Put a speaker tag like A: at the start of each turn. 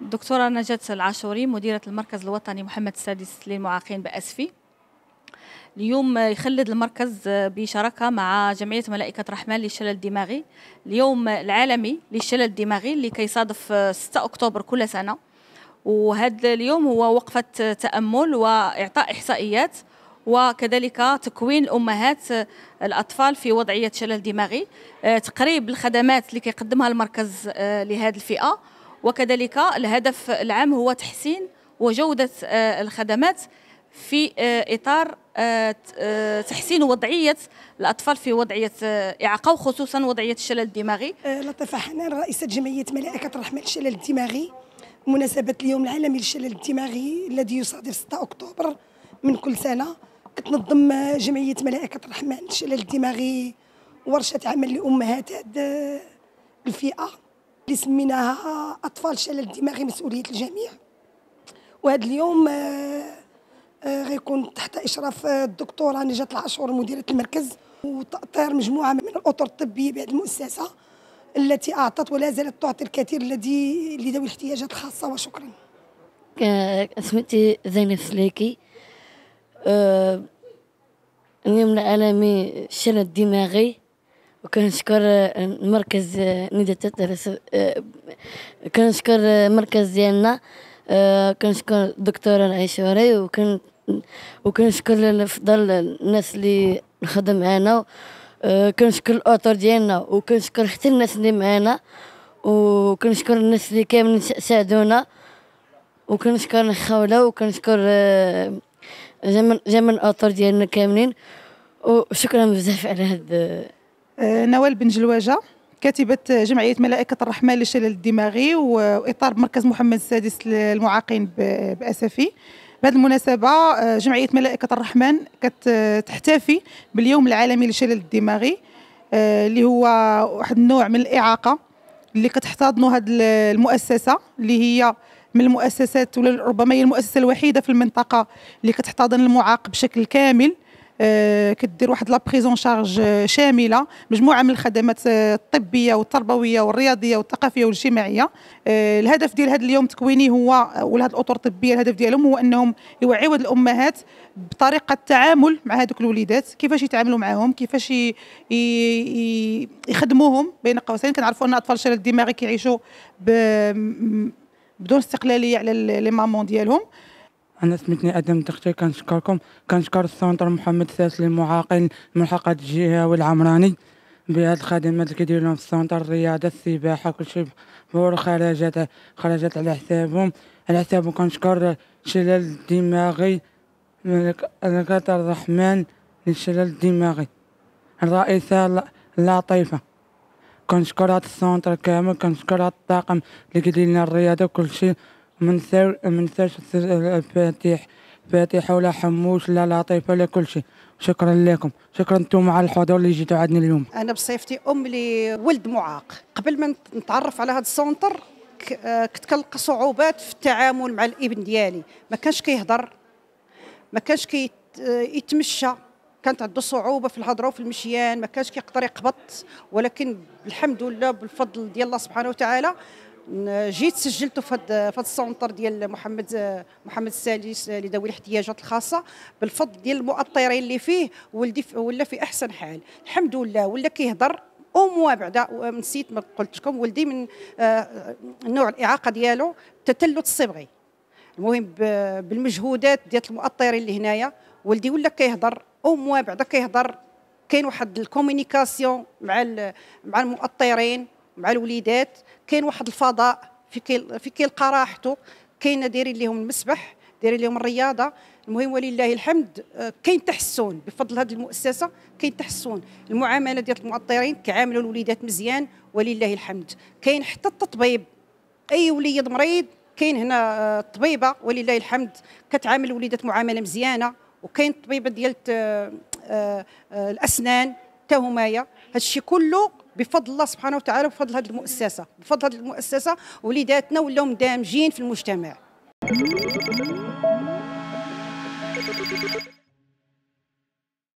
A: دكتورة نجاة العاشوري مديرة المركز الوطني محمد السادس للمعاقين بأسفي اليوم يخلد المركز بشراكة مع جمعية ملائكة رحمن للشلل الدماغي اليوم العالمي للشلل الدماغي اللي كيصادف 6 أكتوبر كل سنة وهذا اليوم هو وقفة تأمل وإعطاء إحصائيات وكذلك تكوين امهات آه، الاطفال في وضعيه شلل دماغي آه، تقريب الخدمات اللي كيقدمها المركز آه، لهذه الفئه وكذلك الهدف العام هو تحسين وجوده الخدمات في اطار تحسين وضعيه الاطفال في وضعيه اعاقه وخصوصا وضعيه الشلل الدماغي
B: لطيفه حنان رئيسه جمعيه ملائكه الرحمه للشلل الدماغي مناسبه اليوم العالمي للشلل الدماغي الذي يصادف 6 اكتوبر من كل سنه كتنظم جمعيه ملائكه الرحمن شلال الدماغي ورشه عمل لامهات الفئه اللي سميناها اطفال شلل الدماغي مسؤوليه الجميع وهذا اليوم آه، آه، غيكون تحت اشراف آه، الدكتوره نجاة العاشور مديره المركز وتاطير مجموعه من الاطر الطبيه بهذه المؤسسه التي اعطت ولا زالت تعطي الكثير الذي لذوي الاحتياجات الخاصه وشكرا
C: سميتي زينب سليكي اليوم العالمي الشلل الدماغي وكنشكر المركز نيدا آه، تترس آه، كنشكر المركز آه، ديالنا كنشكر الدكتورة العيشوري وكن وكنشكر الفضل الناس اللي خدم معانا كنشكر الاطر ديالنا وكنشكر حتى الناس اللي معانا وكنشكر الناس اللي كاملين ساعدونا وكنشكر الخولة وكنشكر جمال جمال الاطر ديالنا كاملين وشكرا بزاف على هذا آه، نوال بن جلواجه كاتبة
D: جمعية ملائكة الرحمن للشلل الدماغي وإطار مركز محمد السادس للمعاقين بأسفي بهذه المناسبة آه، جمعية ملائكة الرحمن كتحتفي باليوم العالمي للشلل الدماغي آه، اللي هو واحد النوع من الإعاقة اللي كتحتضنوا هذه المؤسسة اللي هي من المؤسسات ولا ربما هي المؤسسه الوحيده في المنطقه اللي كتحتضن المعاق بشكل كامل آه كدير واحد لا بريزون شارج شامله مجموعه من الخدمات آه، الطبيه والتربويه والرياضيه والثقافيه والاجتماعيه آه الهدف ديال هذا اليوم التكويني هو ولا هذه الاطر الطبيه الهدف ديالهم هو انهم يوعيوا الامهات بطريقه التعامل مع هذوك الوليدات كيفاش يتعاملوا معاهم كيفاش ي... ي... يخدموهم بين قوسين كنعرفوا ان اطفال الشلل الدماغي كيعيشوا ب... بدون استقلاليه على لي مامون
E: ديالهم انا سميتني ادم تختي كنشكركم كنشكر السونتر محمد ساس للمعاقين ملحقة الجهه والعمراني بهاد الخدمات اللي كيديروا في السونتر الرياضه السباحه كلشي بور خرجت خرجت على حسابهم على حسابهم كنشكر الشلال الدماغي ملكة الرحمن للشلال الدماغي الرئيسة لطيفة كنشكر هاد السونتر كامل كنشكر هاد الطاقم اللي كيدير لنا الرياضه وكل شيء منساو منساش الفاتح فاتح ولا حموش لا لطيفه لا كل شيء شكرا لكم شكرا انتم على الحضور اللي جيتوا عندنا اليوم
F: انا بصيفتي ام لولد معاق قبل ما نتعرف على هاد السونتر آه، كنت كنلقى صعوبات في التعامل مع الابن ديالي ما كانش كيهضر ما كانش كيتمشى آه، كي كانت عنده صعوبه في الهضره وفي المشيان ما كانش كيقدر يقبط ولكن الحمد لله بالفضل ديال الله سبحانه وتعالى جيت سجلته في هذا في السونتر ديال محمد محمد السادس لذوي الاحتياجات الخاصه بالفضل ديال المؤطرين اللي فيه ولدي ولا في احسن حال الحمد لله ولا كيهضر اوموا بعدا نسيت ما قلت لكم ولدي من آه، نوع الاعاقه ديالو التتلت الصبغي المهم بالمجهودات ديال المؤطرين اللي هنايا ولدي ولا كيهضر او موا بعدا كيهضر كاين واحد الكومونيكاسيون مع مع المؤطرين مع الوليدات كاين واحد الفضاء في في كيلقى راحته كاين دايرين ليهم المسبح دايرين ليهم الرياضه المهم ولله الحمد آه، كاين تحسن بفضل هذه المؤسسه كاين تحسن المعامله ديال المؤطرين كيعاملوا الوليدات مزيان ولله الحمد كاين حتى التطبيب اي وليد مريض كاين هنا الطبيبه آه، ولله الحمد كتعامل الوليدات معامله مزيانه وكاين الطبيبه ديال آه، آه، آه، الاسنان حتى همايا هادشي كله بفضل الله سبحانه وتعالى بفضل هذه المؤسسه بفضل هذه المؤسسه وليداتنا ولاو مدامجين في المجتمع